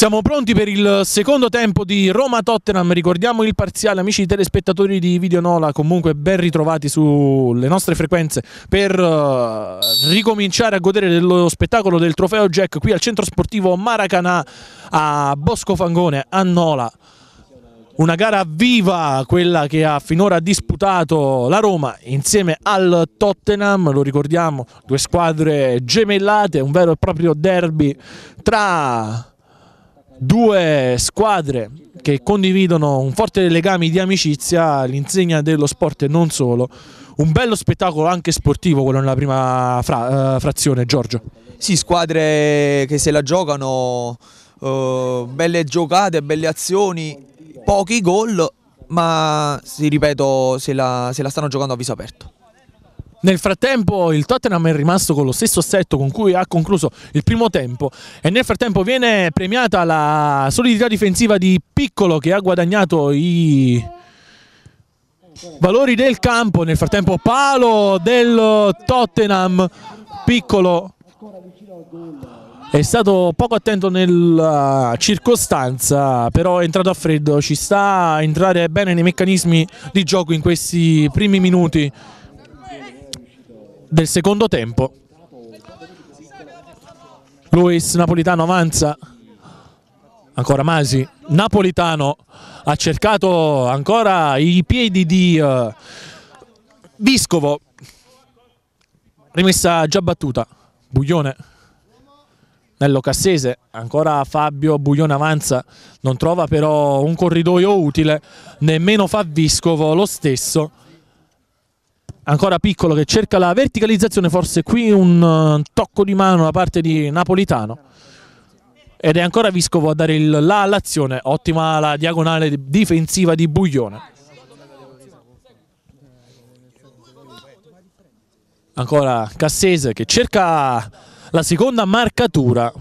Siamo pronti per il secondo tempo di Roma-Tottenham. Ricordiamo il parziale, amici telespettatori di Videonola, comunque ben ritrovati sulle nostre frequenze per uh, ricominciare a godere dello spettacolo del trofeo Jack qui al centro sportivo Maracanà a Bosco Fangone, a Nola. Una gara viva quella che ha finora disputato la Roma insieme al Tottenham, lo ricordiamo, due squadre gemellate, un vero e proprio derby tra due squadre che condividono un forte legame di amicizia all'insegna dello sport e non solo. Un bello spettacolo anche sportivo quello nella prima fra eh, frazione, Giorgio. Sì, squadre che se la giocano, eh, belle giocate, belle azioni, pochi gol, ma si ripeto, se la, se la stanno giocando a viso aperto. Nel frattempo il Tottenham è rimasto con lo stesso assetto con cui ha concluso il primo tempo e nel frattempo viene premiata la solidità difensiva di Piccolo che ha guadagnato i valori del campo. Nel frattempo palo del Tottenham, Piccolo è stato poco attento nella eh, circostanza, però è entrato a freddo, ci sta a entrare bene nei meccanismi di gioco in questi primi minuti del secondo tempo. Luis Napolitano avanza, ancora Masi, Napolitano ha cercato ancora i piedi di uh, Viscovo, rimessa già battuta, Buglione, Nello Cassese, ancora Fabio, Buglione avanza, non trova però un corridoio utile, nemmeno fa Viscovo lo stesso ancora piccolo che cerca la verticalizzazione, forse qui un eh, tocco di mano da parte di Napolitano. Ed è ancora Viscovo a dare il là all'azione, ottima la diagonale difensiva di Buglione. Ancora Cassese che cerca la seconda marcatura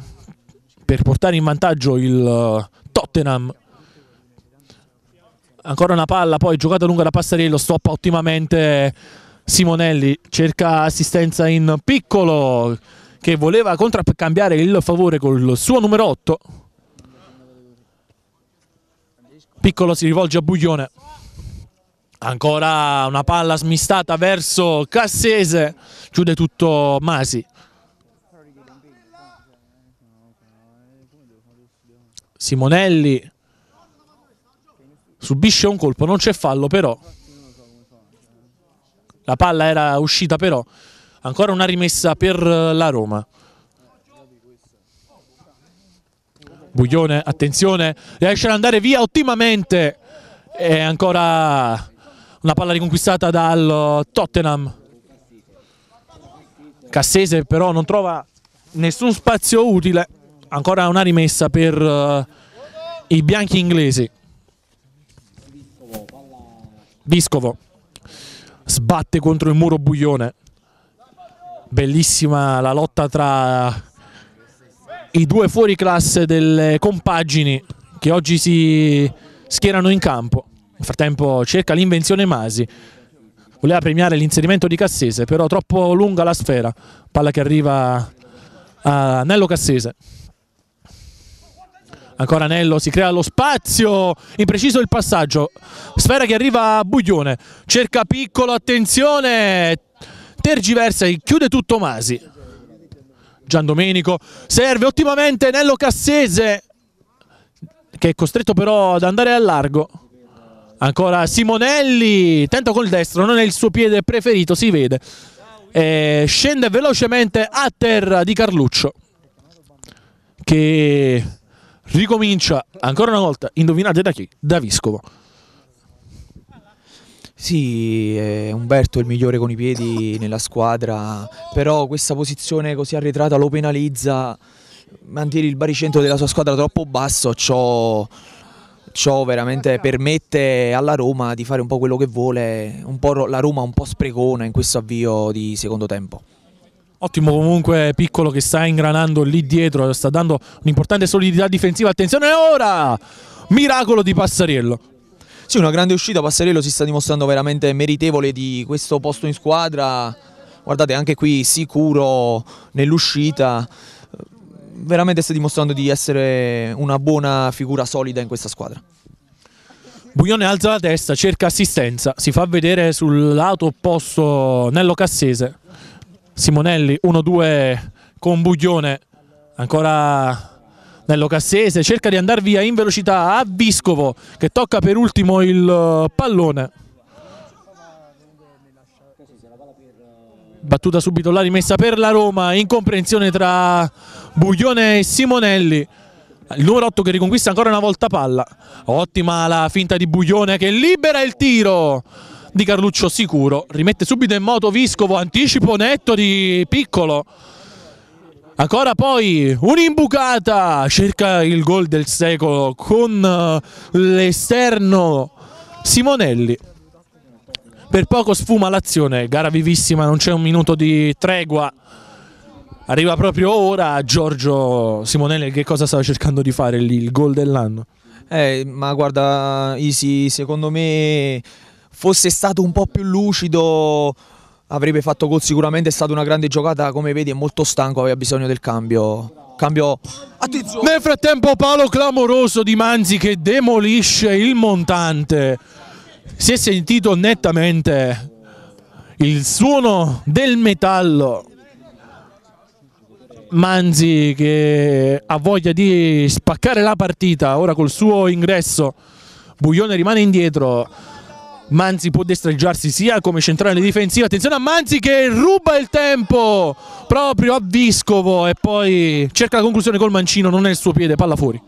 per portare in vantaggio il eh, Tottenham ancora una palla poi giocata lunga da Passarello stoppa ottimamente Simonelli cerca assistenza in piccolo che voleva contraccambiare il favore col suo numero 8 piccolo si rivolge a Buglione ancora una palla smistata verso Cassese chiude tutto Masi Simonelli subisce un colpo non c'è fallo però la palla era uscita però. Ancora una rimessa per eh, la Roma. Buglione, attenzione, riesce ad andare via ottimamente. E ancora una palla riconquistata dal eh, Tottenham. Cassese però non trova nessun spazio utile. Ancora una rimessa per uh, i bianchi inglesi. Viscovo sbatte contro il muro Buglione bellissima la lotta tra i due fuori classe delle compagini che oggi si schierano in campo nel frattempo cerca l'invenzione Masi voleva premiare l'inserimento di Cassese però troppo lunga la sfera palla che arriva a Nello Cassese Ancora Anello, si crea lo spazio, impreciso il passaggio. Sfera che arriva a Buglione, cerca piccolo, attenzione, tergiversa e chiude tutto Masi. Gian Domenico serve ottimamente Nello Cassese che è costretto però ad andare a largo. Ancora Simonelli, tenta col destro, non è il suo piede preferito, si vede. E scende velocemente a terra di Carluccio che ricomincia ancora una volta, indovinate da chi? Da Viscovo. Sì, eh, Umberto è il migliore con i piedi nella squadra, però questa posizione così arretrata lo penalizza, mantiene il baricentro della sua squadra troppo basso, ciò, ciò veramente permette alla Roma di fare un po' quello che vuole, la Roma un po' sprecona in questo avvio di secondo tempo. Ottimo comunque Piccolo che sta ingranando lì dietro, sta dando un'importante solidità difensiva. Attenzione ora! Miracolo di Passarello. Sì, una grande uscita, Passarello si sta dimostrando veramente meritevole di questo posto in squadra. Guardate, anche qui sicuro nell'uscita. Veramente sta dimostrando di essere una buona figura solida in questa squadra. Buglione alza la testa, cerca assistenza, si fa vedere sul lato opposto Nello Cassese Simonelli 1-2 con Buglione ancora Nello Cassese cerca di andare via in velocità a Viscovo che tocca per ultimo il eh, pallone battuta subito la rimessa per la Roma incomprensione tra Buglione e Simonelli il numero 8 che riconquista ancora una volta palla ottima la finta di Buglione che libera il tiro di Carluccio sicuro, rimette subito in moto Viscovo, anticipo netto di Piccolo. Ancora poi un'imbucata, cerca il gol del secolo con eh, l'esterno Simonelli. Per poco sfuma l'azione, gara vivissima, non c'è un minuto di tregua. Arriva proprio ora Giorgio Simonelli, che cosa stava cercando di fare lì, il gol dell'anno? Eh, ma guarda Isi, secondo me fosse stato un po' più lucido avrebbe fatto gol sicuramente, è stata una grande giocata, come vedi è molto stanco, aveva bisogno del cambio. Cambio. Attenzione. Nel frattempo palo clamoroso di Manzi che demolisce il montante. Si è sentito nettamente il suono del metallo. Manzi che ha voglia di spaccare la partita, ora col suo ingresso. Buglione rimane indietro Manzi può destreggiarsi sia come centrale difensiva, attenzione a Manzi che ruba il tempo proprio a Viscovo e poi cerca la conclusione col mancino, non è il suo piede, palla fuori.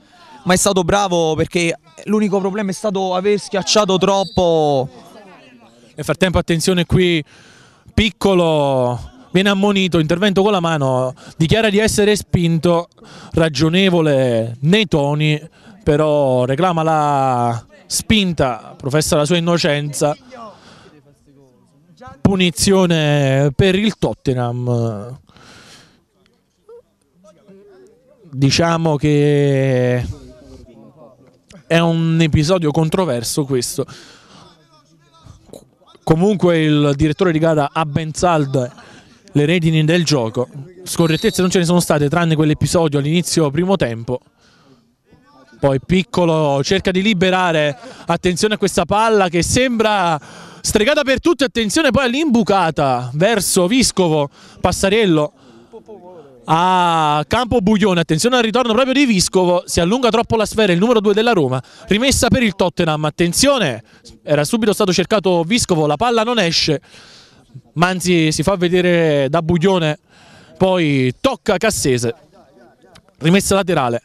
Ma è stato bravo perché l'unico problema è stato aver schiacciato troppo. Nel frattempo attenzione qui, piccolo viene ammonito, intervento con la mano, dichiara di essere spinto, ragionevole nei toni, però reclama la spinta, professa la sua innocenza, punizione per il Tottenham. Diciamo che è un episodio controverso questo. Comunque il direttore di gara ha ben salde le redini del gioco. Scorrettezze non ce ne sono state tranne quell'episodio all'inizio primo tempo poi piccolo cerca di liberare, attenzione a questa palla che sembra stregata per tutti, attenzione poi all'imbucata verso Viscovo, Passarello a campo Buglione, attenzione al ritorno proprio di Viscovo, si allunga troppo la sfera, il numero 2 della Roma, rimessa per il Tottenham, attenzione, era subito stato cercato Viscovo, la palla non esce, Manzi si fa vedere da Buglione, poi tocca Cassese, rimessa laterale,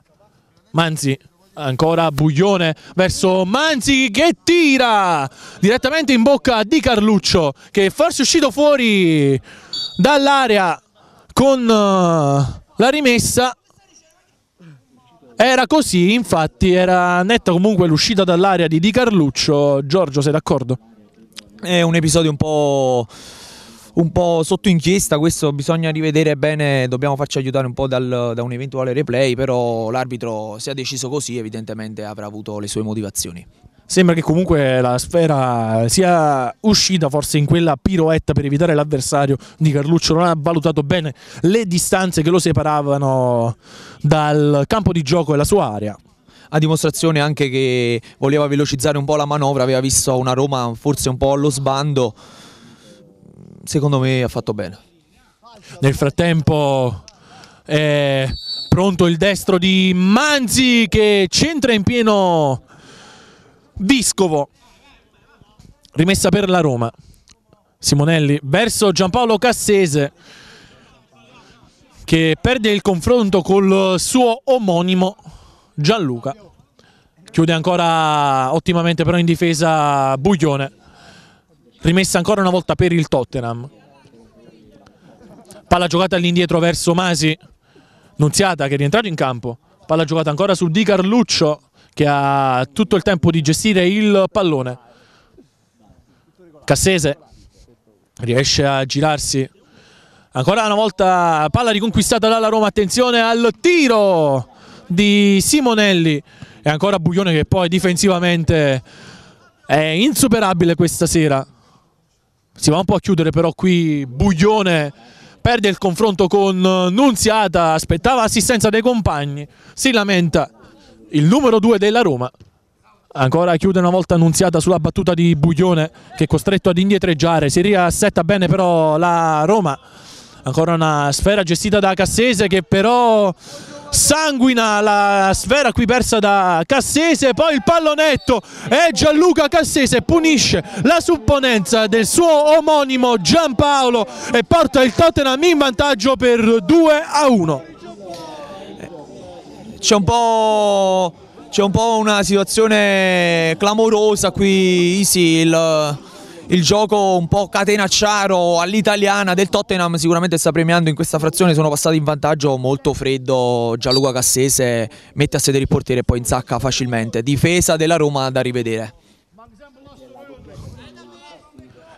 Manzi Ancora Buglione verso Manzi che tira direttamente in bocca di Carluccio che forse è uscito fuori dall'area con eh, la rimessa. Era così, infatti era netta comunque l'uscita dall'area di Di Carluccio. Giorgio, sei d'accordo? È un episodio un po' un po' sotto inchiesta, questo bisogna rivedere bene, dobbiamo farci aiutare un po' dal, da un eventuale replay, però l'arbitro se ha deciso così evidentemente avrà avuto le sue motivazioni. Sembra che comunque la sfera sia uscita forse in quella piroetta per evitare l'avversario di Carluccio, non ha valutato bene le distanze che lo separavano dal campo di gioco e la sua area a dimostrazione anche che voleva velocizzare un po' la manovra, aveva visto una Roma forse un po' allo sbando secondo me ha fatto bene. Nel frattempo è pronto il destro di Manzi che centra in pieno Viscovo. Rimessa per la Roma. Simonelli verso Giampaolo Cassese che perde il confronto col suo omonimo Gianluca. Chiude ancora ottimamente però in difesa Buglione rimessa ancora una volta per il Tottenham palla giocata all'indietro verso Masi Nunziata che è rientrato in campo palla giocata ancora su Di Carluccio che ha tutto il tempo di gestire il pallone Cassese riesce a girarsi ancora una volta palla riconquistata dalla Roma attenzione al tiro di Simonelli e ancora Buglione che poi difensivamente è insuperabile questa sera si va un po' a chiudere però qui Buglione perde il confronto con eh, Nunziata, aspettava assistenza dei compagni, si lamenta il numero 2 della Roma. Ancora chiude una volta Nunziata sulla battuta di Buglione che è costretto ad indietreggiare, si riassetta bene però la Roma. Ancora una sfera gestita da Cassese che però sanguina la sfera qui persa da Cassese poi il pallonetto e Gianluca Cassese punisce la supponenza del suo omonimo Giampaolo e porta il Tottenham in vantaggio per 2 a 1 c'è un po' c'è un po' una situazione clamorosa qui Isil il gioco un po' catenacciaro all'italiana del Tottenham sicuramente sta premiando in questa frazione, sono passati in vantaggio molto freddo, Gianluca Cassese mette a sedere il portiere e poi insacca facilmente, difesa della Roma da rivedere.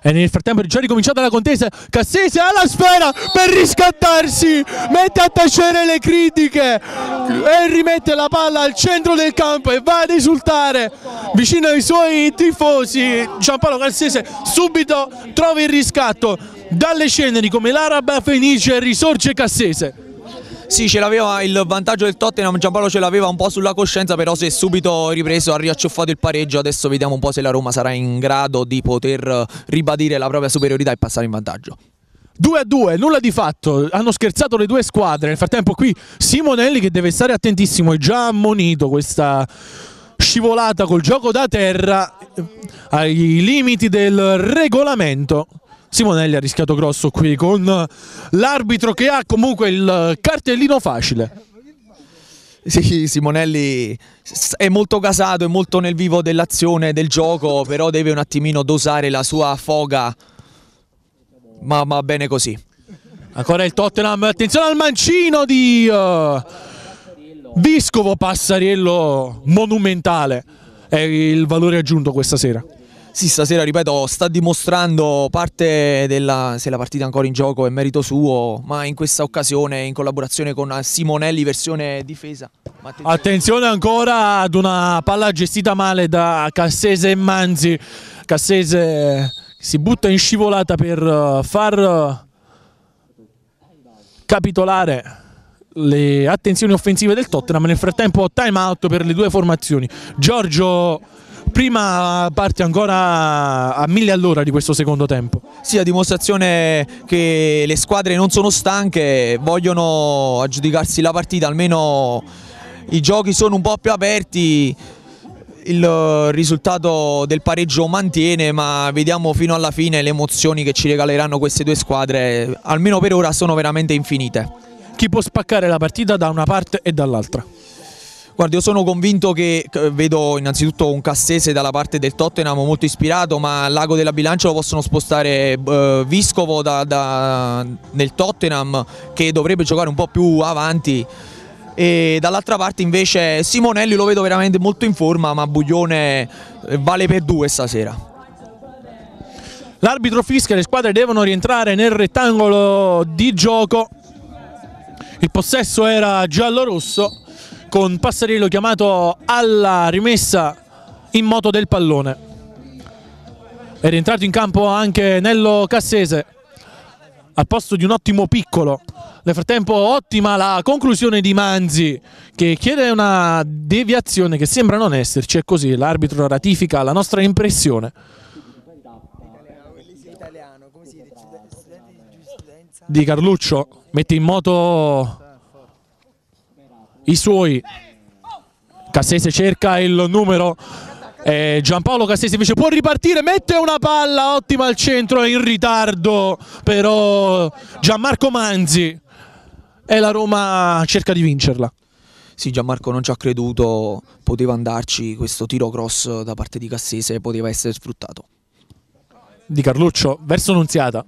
E nel frattempo è già ricominciata la contesa. Cassese alla sfera per riscattarsi. Mette a tacere le critiche. E rimette la palla al centro del campo e va ad esultare vicino ai suoi tifosi. Giampaolo Cassese subito trova il riscatto. Dalle ceneri come l'araba fenice risorge Cassese. Sì, ce l'aveva il vantaggio del Tottenham, Giampaolo ce l'aveva un po' sulla coscienza, però si è subito ripreso, ha riacciuffato il pareggio, adesso vediamo un po' se la Roma sarà in grado di poter ribadire la propria superiorità e passare in vantaggio. 2 a 2, nulla di fatto, hanno scherzato le due squadre, nel frattempo qui Simonelli che deve stare attentissimo, è già ammonito questa scivolata col gioco da terra eh, ai limiti del regolamento. Simonelli ha rischiato grosso qui con l'arbitro che ha comunque il cartellino facile. Sì, Simonelli è molto casato, è molto nel vivo dell'azione, del gioco, però deve un attimino dosare la sua foga, ma va bene così. Ancora il Tottenham, attenzione al mancino di uh, eh, Vescovo Passariello, monumentale, è il valore aggiunto questa sera. Sì, stasera, ripeto, sta dimostrando parte della, se la partita è ancora in gioco è merito suo, ma in questa occasione in collaborazione con Simonelli versione difesa. Attenzione. attenzione ancora ad una palla gestita male da Cassese e Manzi. Cassese eh, si butta in scivolata per eh, far eh, capitolare le attenzioni offensive del Tottenham. Nel frattempo time out per le due formazioni. Giorgio prima parte ancora a mille all'ora di questo secondo tempo. Sì, a dimostrazione che le squadre non sono stanche, vogliono aggiudicarsi la partita, almeno i giochi sono un po' più aperti, il risultato del pareggio mantiene ma vediamo fino alla fine le emozioni che ci regaleranno queste due squadre, almeno per ora sono veramente infinite. Chi può spaccare la partita da una parte e dall'altra? Guardi, io sono convinto che vedo innanzitutto un Cassese dalla parte del Tottenham molto ispirato, ma l'ago della bilancia lo possono spostare eh, Viscovo da, da, nel Tottenham che dovrebbe giocare un po' più avanti. E dall'altra parte invece Simonelli lo vedo veramente molto in forma, ma Buglione eh, vale per due stasera. L'arbitro fischia, le squadre devono rientrare nel rettangolo di gioco. Il possesso era giallo-rosso con Passarello chiamato alla rimessa in moto del pallone. È rientrato in campo anche Nello Cassese al posto di un ottimo piccolo. Nel frattempo ottima la conclusione di Manzi che chiede una deviazione che sembra non esserci e così l'arbitro ratifica la nostra impressione. Di Carluccio mette in moto i suoi. Cassese cerca il numero. Eh, Giampaolo Cassese invece può ripartire, mette una palla ottima al centro, è in ritardo però Gianmarco Manzi e la Roma cerca di vincerla. Sì, Gianmarco non ci ha creduto, poteva andarci questo tiro cross da parte di Cassese, poteva essere sfruttato. Di Carluccio verso Nunziata,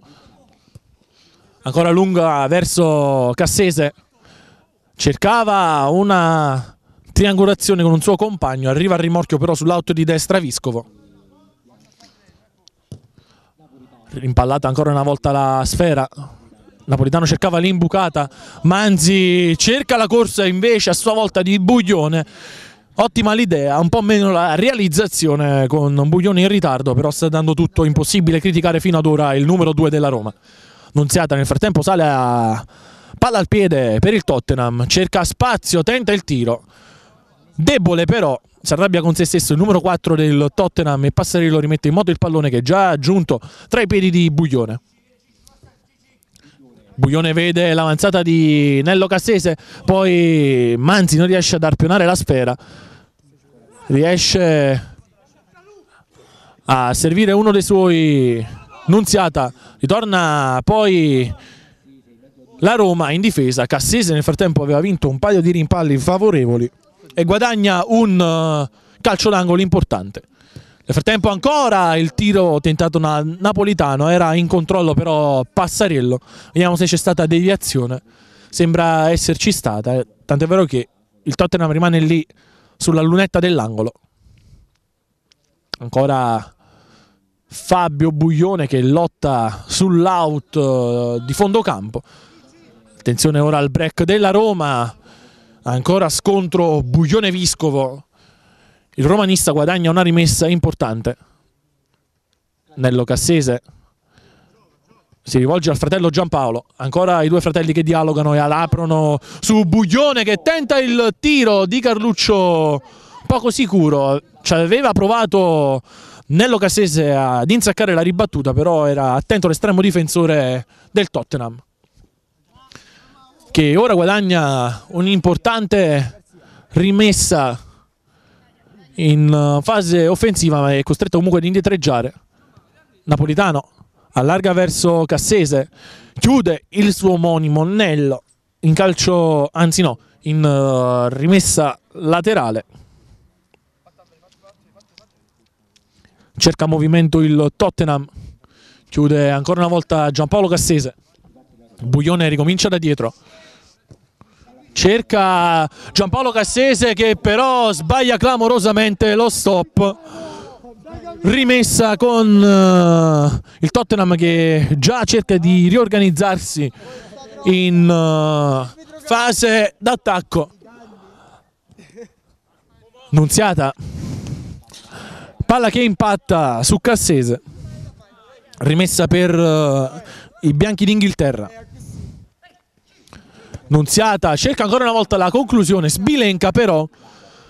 ancora lunga verso Cassese cercava una triangolazione con un suo compagno, arriva al rimorchio però sull'auto di destra Viscovo. Rimpallata ancora una volta la sfera, Napolitano cercava l'imbucata, Manzi cerca la corsa invece a sua volta di Buglione. Ottima l'idea, un po' meno la realizzazione con Buglione in ritardo, però sta dando tutto impossibile criticare fino ad ora il numero 2 della Roma. Nunziata nel frattempo sale a Palla al piede per il Tottenham, cerca spazio, tenta il tiro. Debole però, si arrabbia con se stesso il numero 4 del Tottenham e Passarillo rimette in moto il pallone che è già giunto tra i piedi di Buglione. Buglione vede l'avanzata di Nello Cassese, poi Manzi non riesce ad arpionare la sfera, riesce a servire uno dei suoi Nunziata, ritorna poi la Roma in difesa, Cassese nel frattempo aveva vinto un paio di rimpalli favorevoli e guadagna un eh, calcio d'angolo importante. Nel frattempo ancora il tiro tentato na napolitano, era in controllo però Passarello, vediamo se c'è stata deviazione, sembra esserci stata, eh, tant'è vero che il Tottenham rimane lì sulla lunetta dell'angolo. Ancora Fabio Buglione che lotta sull'out eh, di fondo campo. Attenzione ora al break della Roma, ancora scontro Buglione-Viscovo. Il romanista guadagna una rimessa importante. Nello Cassese si rivolge al fratello Giampaolo. Ancora i due fratelli che dialogano e aprono su Buglione che tenta il tiro di Carluccio poco sicuro. Ci aveva provato Nello Cassese ad insaccare la ribattuta, però era attento l'estremo difensore del Tottenham che ora guadagna un'importante rimessa in uh, fase offensiva ma è costretto comunque ad indietreggiare Napolitano allarga verso Cassese chiude il suo omonimo Nello in calcio anzi no in uh, rimessa laterale cerca movimento il Tottenham chiude ancora una volta Giampaolo Cassese Buglione ricomincia da dietro cerca Giampaolo Cassese che però sbaglia clamorosamente lo stop rimessa con uh, il Tottenham che già cerca di riorganizzarsi in uh, fase d'attacco Nunziata palla che impatta su Cassese rimessa per uh, i bianchi d'Inghilterra Nunziata cerca ancora una volta la conclusione, Sbilenca però,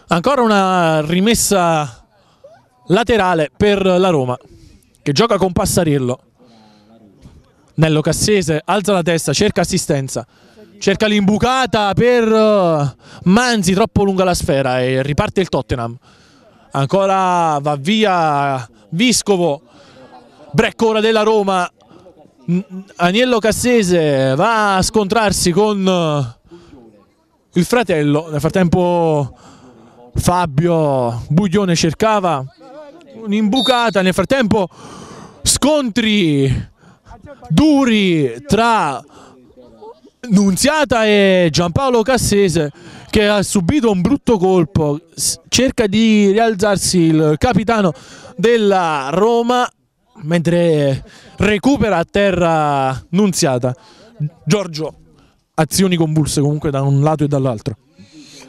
ancora una rimessa laterale per la Roma, che gioca con Passarillo. Nello Cassese alza la testa, cerca assistenza, cerca l'imbucata per eh, Manzi, troppo lunga la sfera e riparte il Tottenham. Ancora va via Viscovo, brecco ora della Roma, Aniello Cassese va a scontrarsi con eh, il fratello, nel frattempo Fabio Buglione cercava un'imbucata, nel frattempo scontri duri tra Nunziata e Giampaolo Cassese che ha subito un brutto colpo cerca di rialzarsi il capitano della Roma mentre recupera a terra Nunziata. Giorgio, azioni convulse comunque da un lato e dall'altro.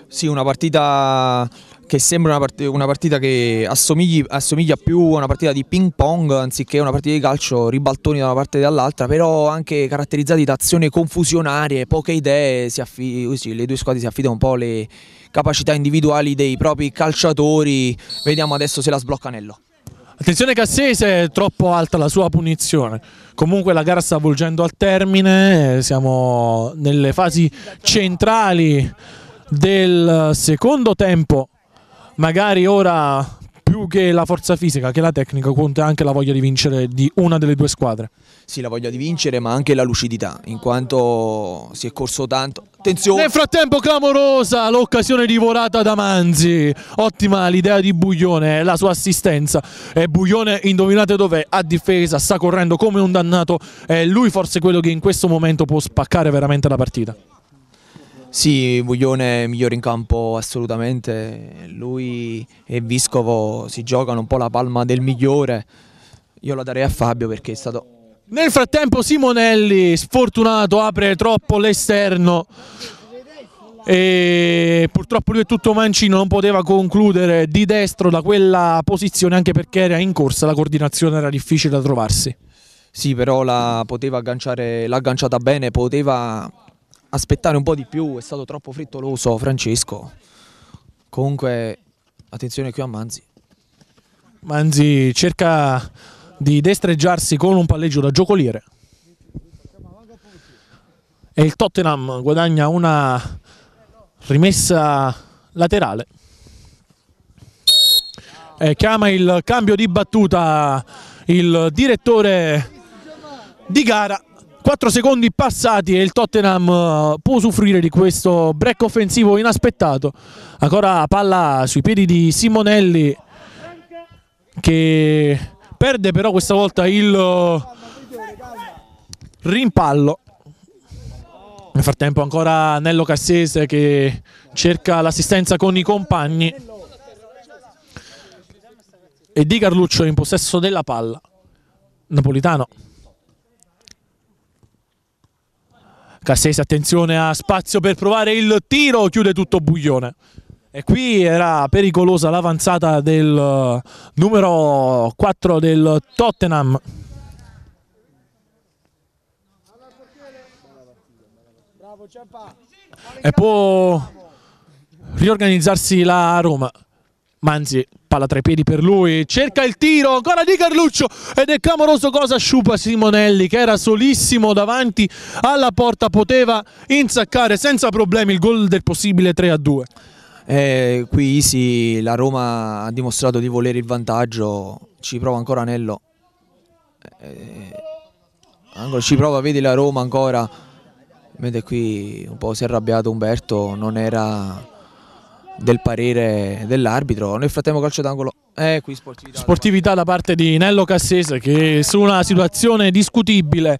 Sì, una partita che sembra una, part una partita che assomiglia più a una partita di ping pong anziché una partita di calcio, ribaltoni da una parte e dall'altra, però anche caratterizzati da azioni confusionarie, poche idee, oh sì, le due squadre si affidano un po' alle capacità individuali dei propri calciatori, vediamo adesso se la sblocca Nello. Attenzione Cassese, è troppo alta la sua punizione. Comunque la gara sta volgendo al termine, siamo nelle fasi centrali del secondo tempo. Magari ora che la forza fisica che la tecnica conta anche la voglia di vincere di una delle due squadre. Sì, la voglia di vincere ma anche la lucidità, in quanto si è corso tanto. Attenzione! Nel frattempo clamorosa l'occasione divorata da Manzi. Ottima l'idea di Buglione, la sua assistenza. E Buglione indovinate dov'è? A difesa, sta correndo come un dannato. È lui forse quello che in questo momento può spaccare veramente la partita. Sì, Buglione migliore in campo assolutamente, lui e Viscovo si giocano un po' la palma del migliore, io la darei a Fabio perché è stato... Nel frattempo Simonelli, sfortunato, apre troppo l'esterno e purtroppo lui è tutto mancino, non poteva concludere di destro da quella posizione anche perché era in corsa, la coordinazione era difficile da trovarsi. Sì, però la l'ha agganciata bene, poteva aspettare un po' di più, è stato troppo frittoloso Francesco. Comunque, attenzione qui a Manzi. Manzi cerca di destreggiarsi con un palleggio da giocoliere. E il Tottenham guadagna una rimessa laterale. E chiama il cambio di battuta il direttore di gara 4 secondi passati e il Tottenham eh, può usufruire di questo break offensivo inaspettato. Ancora palla sui piedi di Simonelli che perde però questa volta il eh, rimpallo. Nel frattempo ancora Nello Cassese che cerca l'assistenza con i compagni. E Di Carluccio in possesso della palla. Napolitano Cassese attenzione a spazio per provare il tiro, chiude tutto Buglione. E qui era pericolosa l'avanzata del eh, numero 4 del Tottenham. E può riorganizzarsi la Roma. Manzi palla tra i piedi per lui, cerca il tiro, ancora di Carluccio ed è clamoroso cosa sciupa Simonelli che era solissimo davanti alla porta, poteva insaccare senza problemi il gol del possibile 3 a 2. Eh, qui Isi, la Roma ha dimostrato di volere il vantaggio, ci prova ancora Anello, eh, ci prova, vedi la Roma ancora, vedi qui un po' si è arrabbiato Umberto, non era del parere dell'arbitro. Nel frattempo calcio d'angolo eh, qui sportività. Sportività da parte di Nello Cassese che su una situazione discutibile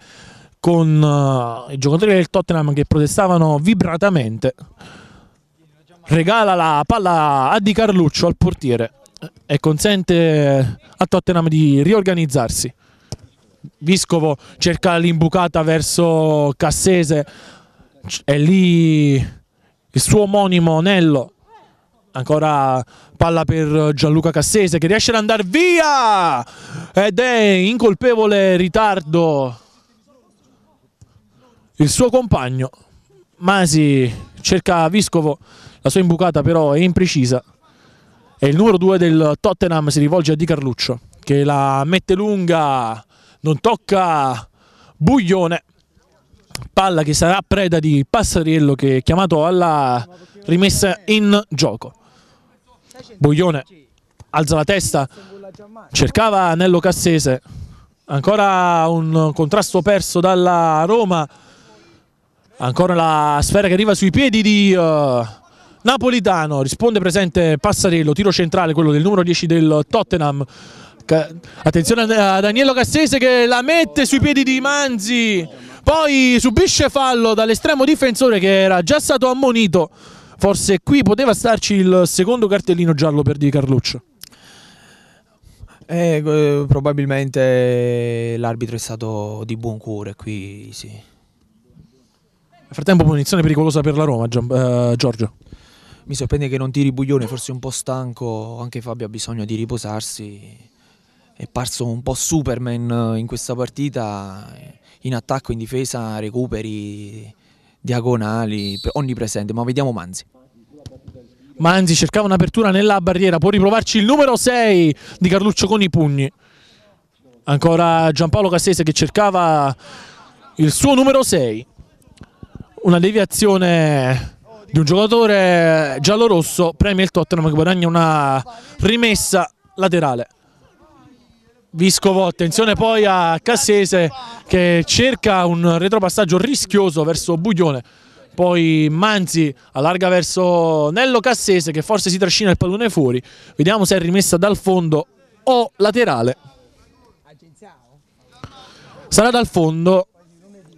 con uh, i giocatori del Tottenham che protestavano vibratamente regala la palla a Di Carluccio al portiere e consente a Tottenham di riorganizzarsi. Viscovo cerca l'imbucata verso Cassese e lì il suo omonimo Nello Ancora palla per Gianluca Cassese che riesce ad andare via ed è in colpevole ritardo il suo compagno. Masi cerca Viscovo, la sua imbucata però è imprecisa e il numero 2 del Tottenham si rivolge a Di Carluccio che la mette lunga, non tocca Buglione. Palla che sarà preda di Passariello che è chiamato alla rimessa in gioco. Buglione alza la testa, cercava Nello Cassese, ancora un contrasto perso dalla Roma, ancora la sfera che arriva sui piedi di eh, Napolitano, risponde presente Passarello, tiro centrale quello del numero 10 del Tottenham, attenzione a Daniello Cassese che la mette sui piedi di Manzi, poi subisce fallo dall'estremo difensore che era già stato ammonito. Forse qui poteva starci il secondo cartellino giallo per Di Carluccio. Eh, eh, probabilmente l'arbitro è stato di buon cuore qui, sì. Nel frattempo punizione pericolosa per la Roma, eh, Giorgio. Mi sorprende che non tiri Buglione, forse un po' stanco, anche Fabio ha bisogno di riposarsi. È parso un po' Superman in questa partita, in attacco, in difesa, recuperi, diagonali, onnipresente, ma vediamo Manzi. Manzi cercava un'apertura nella barriera, può riprovarci il numero 6 di Carluccio con i pugni. Ancora Giampaolo Cassese che cercava il suo numero 6. Una deviazione di un giocatore giallo-rosso, premia il Tottenham che guadagna una rimessa laterale. Viscovo, attenzione poi a Cassese che cerca un retropassaggio rischioso verso Buglione. Poi Manzi allarga verso Nello Cassese che forse si trascina il pallone fuori. Vediamo se è rimessa dal fondo o laterale. Sarà dal fondo,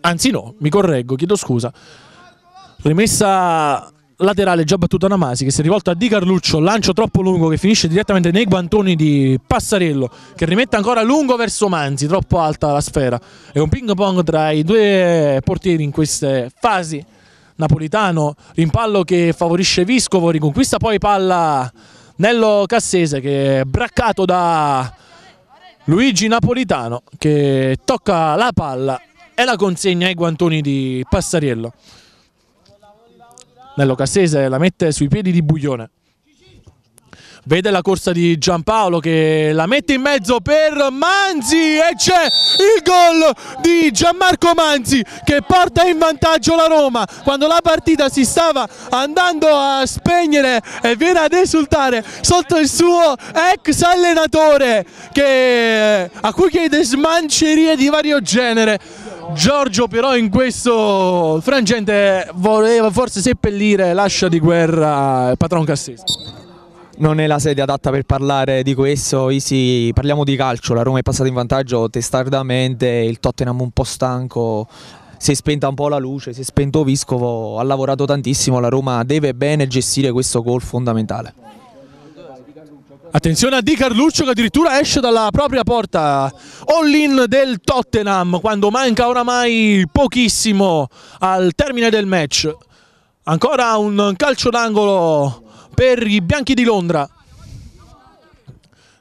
anzi no, mi correggo, chiedo scusa. Rimessa laterale già battuta da Masi che si è rivolto a Di Carluccio, lancio troppo lungo che finisce direttamente nei guantoni di Passarello che rimette ancora lungo verso Manzi, troppo alta la sfera. È un ping pong tra i due portieri in queste fasi. Napolitano, rimpallo che favorisce Viscovo, riconquista poi palla Nello Cassese che è braccato da Luigi Napolitano che tocca la palla e la consegna ai guantoni di Passariello. Nello Cassese la mette sui piedi di Buglione. Vede la corsa di Giampaolo che la mette in mezzo per Manzi e c'è il gol di Gianmarco Manzi che porta in vantaggio la Roma quando la partita si stava andando a spegnere e viene ad esultare sotto il suo ex allenatore che, a cui chiede smancerie di vario genere Giorgio però in questo frangente voleva forse seppellire l'ascia di guerra il patron Cassese. Non è la sede adatta per parlare di questo, Isi, parliamo di calcio, la Roma è passata in vantaggio testardamente, il Tottenham un po' stanco, si è spenta un po' la luce, si è spento Viscovo, ha lavorato tantissimo, la Roma deve bene gestire questo gol fondamentale. Attenzione a Di Carluccio che addirittura esce dalla propria porta. All-in del Tottenham quando manca oramai pochissimo al termine del match. Ancora un calcio d'angolo per i bianchi di Londra.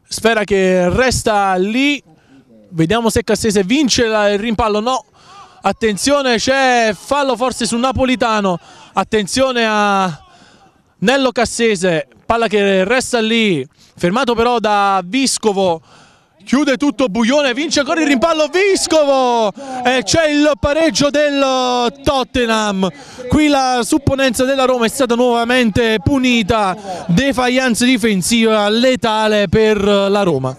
Sfera che resta lì. Vediamo se Cassese vince il rimpallo. No. Attenzione, c'è fallo forse su Napolitano. Attenzione a Nello Cassese palla che resta lì, fermato però da Viscovo. Chiude tutto Buglione, vince ancora il rimpallo Viscovo e c'è il pareggio del Tottenham. Qui la supponenza della Roma è stata nuovamente punita, defianza difensiva letale per la Roma.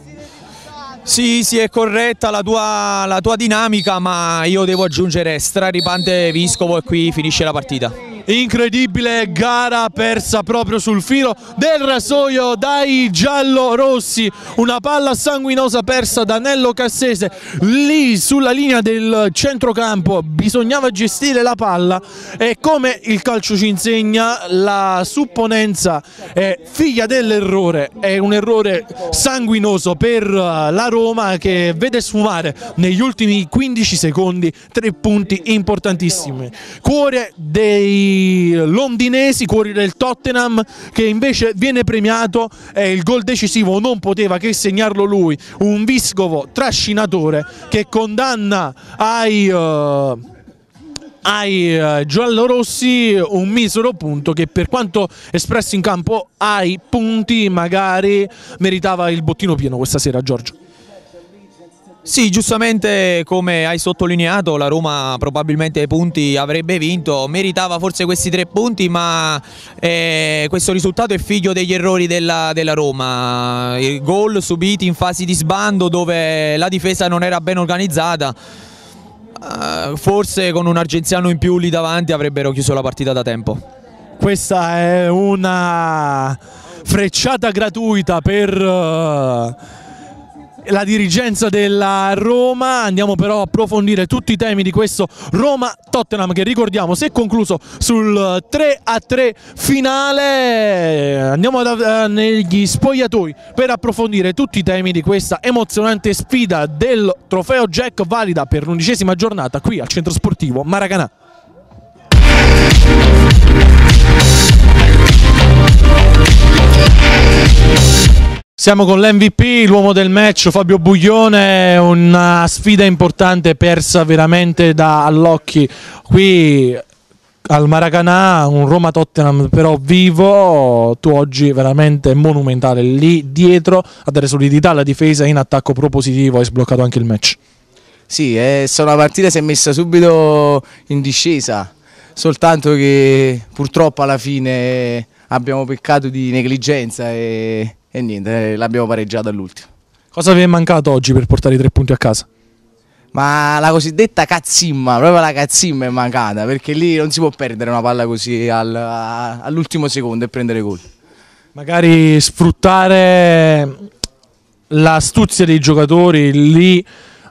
Sì, sì, è corretta la tua, la tua dinamica, ma io devo aggiungere straripante Viscovo e qui finisce la partita incredibile gara persa proprio sul filo del rasoio dai giallo-rossi, una palla sanguinosa persa da Nello Cassese, lì sulla linea del centrocampo bisognava gestire la palla e come il calcio ci insegna la supponenza è figlia dell'errore, è un errore sanguinoso per eh, la Roma che vede sfumare negli ultimi 15 secondi tre punti importantissimi, cuore dei londinesi, cuori del Tottenham, che invece viene premiato e il gol decisivo non poteva che segnarlo lui, un Viscovo trascinatore che condanna ai... Uh ai eh, giallorossi un misero punto che per quanto espresso in campo ai punti magari meritava il bottino pieno questa sera Giorgio. Sì, giustamente come hai sottolineato la Roma probabilmente ai punti avrebbe vinto, meritava forse questi tre punti ma eh, questo risultato è figlio degli errori della, della Roma, i gol subiti in fasi di sbando dove la difesa non era ben organizzata, eh, forse con un argenziano in più lì davanti avrebbero chiuso la partita da tempo. Questa è una frecciata gratuita per... Uh la dirigenza della Roma. Andiamo però a approfondire tutti i temi di questo Roma-Tottenham che ricordiamo si è concluso sul 3-3 finale. Andiamo ad, uh, negli spogliatoi per approfondire tutti i temi di questa emozionante sfida del trofeo Jack valida per l'undicesima giornata qui al centro sportivo Maracanà. Siamo con l'MVP, l'uomo del match Fabio Buglione, una sfida importante persa veramente da all'occhi. Qui al Maracanà, un Roma Tottenham però vivo, tu oggi veramente monumentale lì dietro a dare solidità alla difesa in attacco propositivo, hai sbloccato anche il match. Sì, eh, la partita si è messa subito in discesa, soltanto che purtroppo alla fine abbiamo peccato di negligenza e e niente, eh, l'abbiamo pareggiato all'ultimo. Cosa vi è mancato oggi per portare i tre punti a casa? Ma la cosiddetta cazzimma, proprio la cazzimma è mancata, perché lì non si può perdere una palla così al, all'ultimo secondo e prendere gol. Magari sfruttare l'astuzia dei giocatori lì...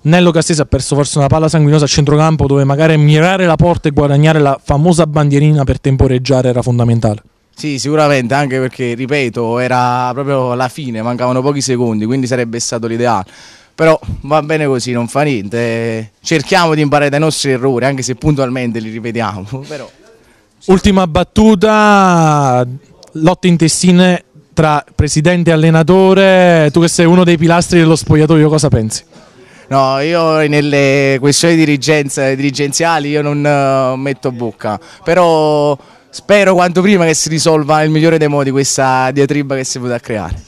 Nello Castese ha perso forse una palla sanguinosa a centrocampo dove magari mirare la porta e guadagnare la famosa bandierina per temporeggiare era fondamentale. Sì, sicuramente, anche perché, ripeto, era proprio la fine, mancavano pochi secondi, quindi sarebbe stato l'ideale. Però va bene così, non fa niente. Cerchiamo di imparare dai nostri errori, anche se puntualmente li ripetiamo. Però... Ultima battuta, lotte intestine tra presidente e allenatore. Tu che sei uno dei pilastri dello spogliatoio, cosa pensi? No, io nelle questioni dirigenziali io non eh, metto bocca, però spero quanto prima che si risolva nel migliore dei modi questa diatriba che si è venuta a creare.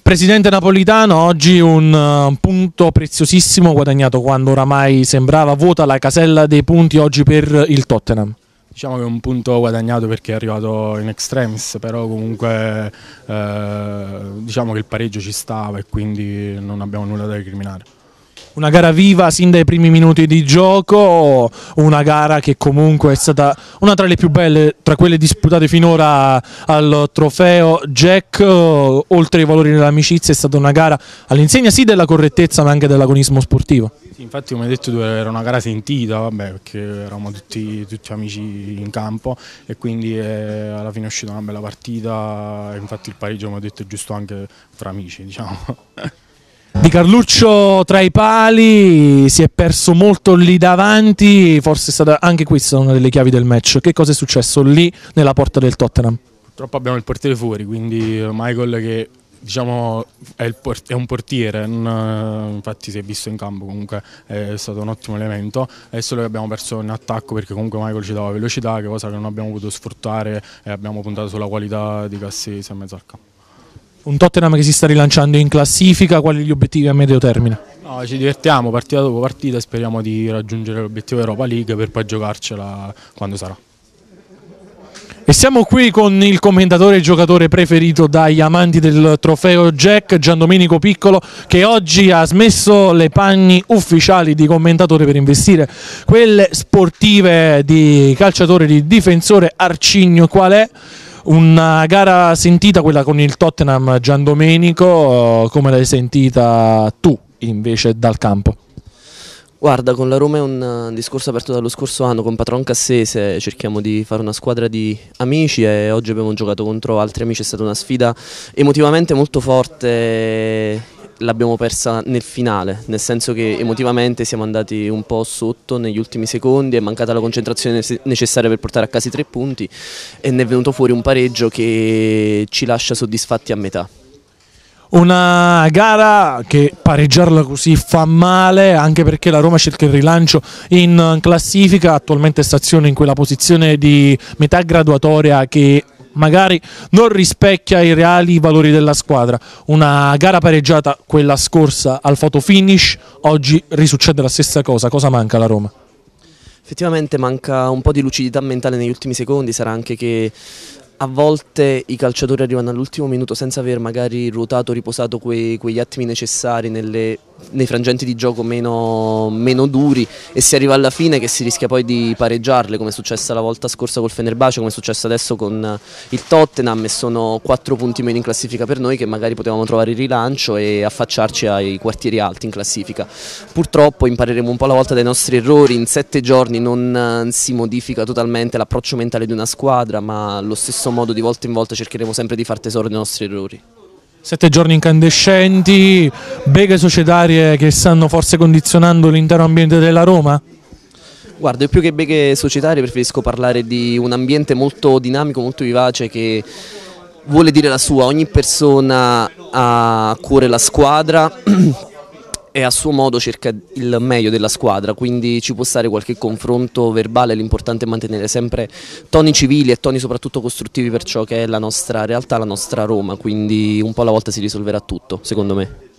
Presidente Napolitano, oggi eh, un punto preziosissimo guadagnato quando oramai sembrava vuota la casella dei punti oggi per il Tottenham. Diciamo che è un punto guadagnato perché è arrivato in extremis, però comunque eh, diciamo che il pareggio ci stava e quindi non abbiamo nulla da recriminare una gara viva sin dai primi minuti di gioco, una gara che comunque è stata una tra le più belle, tra quelle disputate finora al trofeo Jack, oltre ai valori dell'amicizia è stata una gara all'insegna sì della correttezza ma anche dell'agonismo sportivo. Sì, infatti come hai detto era una gara sentita, vabbè, perché eravamo tutti, tutti, amici in campo e quindi eh, alla fine è uscita una bella partita, infatti il pareggio come ho detto è giusto anche fra amici diciamo. Di Carluccio tra i pali, si è perso molto lì davanti, forse è stata anche questa una delle chiavi del match. Che cosa è successo lì nella porta del Tottenham? Purtroppo abbiamo il portiere fuori, quindi Michael che diciamo, è, port è un portiere, non, eh, infatti si è visto in campo comunque è stato un ottimo elemento, è solo che abbiamo perso in attacco perché comunque Michael ci dava velocità, cosa che non abbiamo potuto sfruttare e abbiamo puntato sulla qualità di Cassese a mezzo al campo un Tottenham che si sta rilanciando in classifica, quali gli obiettivi a medio termine? No, ci divertiamo partita dopo partita e speriamo di raggiungere l'obiettivo Europa League per poi giocarcela quando sarà. E siamo qui con il commentatore e giocatore preferito dagli amanti del trofeo Jack, Giandomenico Piccolo, che oggi ha smesso le panni ufficiali di commentatore per investire quelle sportive di calciatore, di difensore arcigno qual è? Una gara sentita quella con il Tottenham Gian Domenico, come l'hai sentita tu invece dal campo? Guarda, con la Roma è un eh, discorso aperto dallo scorso anno, con Patron Cassese cerchiamo di fare una squadra di amici e oggi abbiamo giocato contro altri amici, è stata una sfida emotivamente molto forte l'abbiamo persa nel finale, nel senso che emotivamente siamo andati un po' sotto negli ultimi secondi, è mancata la concentrazione necessaria per portare a casa i tre punti e ne è venuto fuori un pareggio che ci lascia soddisfatti a metà. Una gara che pareggiarla così fa male anche perché la Roma cerca il rilancio in classifica, attualmente stazione in quella posizione di metà graduatoria che magari non rispecchia i reali valori della squadra. Una gara pareggiata quella scorsa al photo finish, oggi risuccede la stessa cosa. Cosa manca alla Roma? Effettivamente manca un po' di lucidità mentale negli ultimi secondi, sarà anche che a volte i calciatori arrivano all'ultimo minuto senza aver magari ruotato, riposato quei, quegli attimi necessari nelle nei frangenti di gioco meno, meno, duri e si arriva alla fine che si rischia poi di pareggiarle come è successo la volta scorsa col Fenerbahce, come è successo adesso con eh, il Tottenham e sono quattro punti meno in classifica per noi che magari potevamo trovare il rilancio e affacciarci ai quartieri alti in classifica. Purtroppo impareremo un po' alla volta dai nostri errori, in sette giorni non eh, si modifica totalmente l'approccio mentale di una squadra ma allo stesso modo di volta in volta cercheremo sempre di far tesoro dei nostri errori sette giorni incandescenti, beghe societarie che stanno forse condizionando l'intero ambiente della Roma? Guarda, più che beghe societarie preferisco parlare di un ambiente molto dinamico, molto vivace che vuole dire la sua, ogni persona ha a cuore la squadra e a suo modo cerca il meglio della squadra, quindi ci può stare qualche confronto verbale, l'importante è mantenere sempre toni civili e toni soprattutto costruttivi per ciò che è la nostra realtà, la nostra Roma, quindi un po' alla volta si risolverà tutto, secondo me.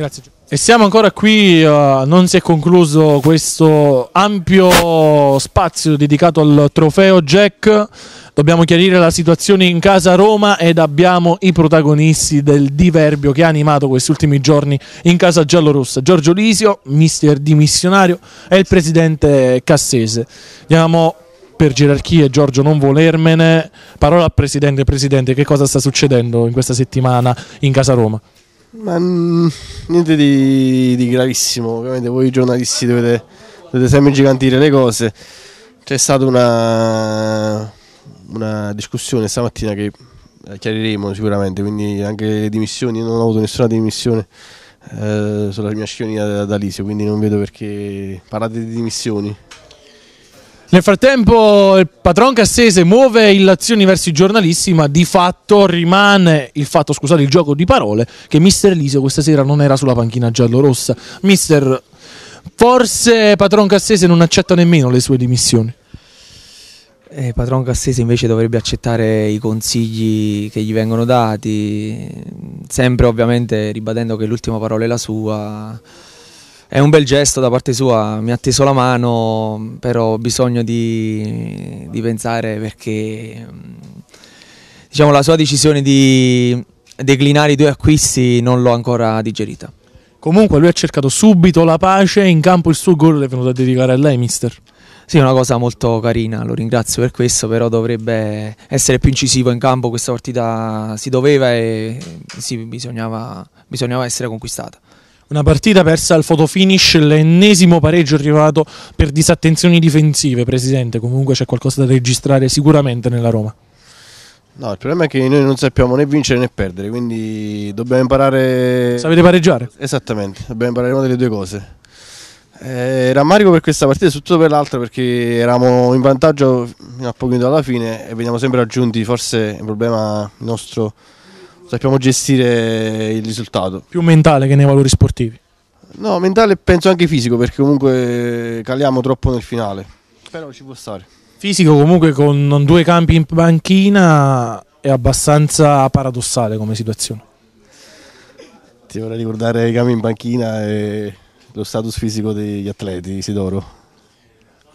Grazie. E siamo ancora qui, uh, non si è concluso questo ampio spazio dedicato al trofeo Jack. Dobbiamo chiarire la situazione in casa Roma ed abbiamo i protagonisti del diverbio che ha animato questi ultimi giorni in casa giallorossa. Giorgio Lisio, mister dimissionario, e il presidente Cassese. Andiamo per gerarchie, Giorgio non volermene. Parola al presidente. Presidente, che cosa sta succedendo in questa settimana in casa Roma? Ma mm, niente di, di gravissimo, ovviamente voi giornalisti dovete, dovete sempre gigantire le cose. C'è stata una, una discussione stamattina che eh, chiariremo sicuramente, quindi anche le dimissioni, non ho avuto nessuna dimissione eh, sulla mia scionina da, da Lisio, quindi non vedo perché parlate di dimissioni. Nel frattempo il patron Cassese muove illazioni verso i giornalisti, ma di fatto rimane il fatto, scusate il gioco di parole, che mister Elisio questa sera non era sulla panchina giallorossa. Mister, forse patron Cassese non accetta nemmeno le sue dimissioni. Eh, patron Cassese invece dovrebbe accettare i consigli che gli vengono dati, sempre ovviamente ribadendo che l'ultima parola è la sua è un bel gesto da parte sua, mi ha teso la mano, però ho bisogno di, di pensare perché diciamo, la sua decisione di declinare i due acquisti non l'ho ancora digerita. Comunque lui ha cercato subito la pace, in campo il suo gol è venuto a dedicare a lei, mister. Sì, è una cosa molto carina, lo ringrazio per questo, però dovrebbe essere più incisivo in campo, questa partita si doveva e sì, bisognava, bisognava essere conquistata. Una partita persa al fotofinish, l'ennesimo pareggio arrivato per disattenzioni difensive, Presidente. Comunque c'è qualcosa da registrare sicuramente nella Roma. No, il problema è che noi non sappiamo né vincere né perdere, quindi dobbiamo imparare... Sapete pareggiare? Esattamente, dobbiamo imparare una delle due cose. Eh, rammarico per questa partita, e soprattutto per l'altra, perché eravamo in vantaggio fino a pochino dalla fine e veniamo sempre raggiunti, forse è un problema nostro sappiamo gestire il risultato. Più mentale che nei valori sportivi? No, mentale penso anche fisico perché comunque caliamo troppo nel finale, però ci può stare. Fisico comunque con due campi in banchina è abbastanza paradossale come situazione. Ti vorrei ricordare i campi in banchina e lo status fisico degli atleti, Isidoro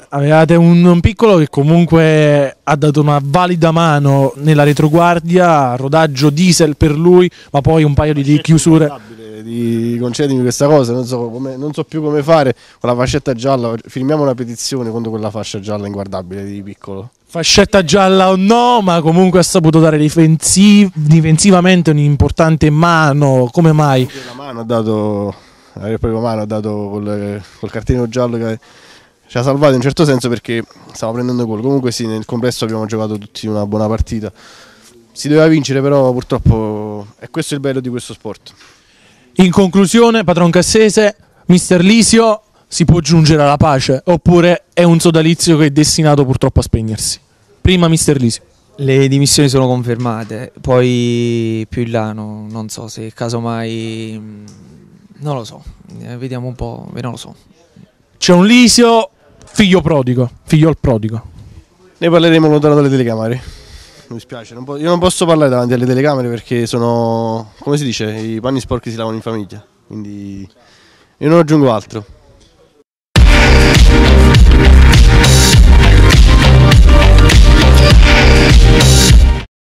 avevate un, un, piccolo che comunque ha dato una valida mano nella retroguardia, rodaggio diesel per lui, ma poi un paio di, di chiusure. Di, concedimi questa cosa, non so, come, non so, più come fare con la fascetta gialla. Firmiamo una petizione contro quella fascia gialla inguardabile di piccolo. Fascetta gialla o no, ma comunque ha saputo dare difensiv- difensivamente un'importante mano. Come mai? La mano ha dato, la mano ha dato col, col cartellino giallo che ci ha salvato in un certo senso perché stava prendendo gol. Comunque sì, nel complesso abbiamo giocato tutti una buona partita. Si doveva vincere però purtroppo è questo il bello di questo sport. In conclusione, Patron Cassese, mister Lisio, si può giungere alla pace oppure è un sodalizio che è destinato purtroppo a spegnersi? Prima mister Lisio. Le dimissioni sono confermate, poi più in là no, non so se casomai... Mm, non lo so, eh, vediamo un po', eh, non lo so. C'è un Lisio, Figlio prodigo, figlio al prodigo. Ne parleremo lontano dalle telecamere. Mi spiace, non io non posso parlare davanti alle telecamere perché sono, come si dice, i panni sporchi si lavano in famiglia. Quindi io non aggiungo altro.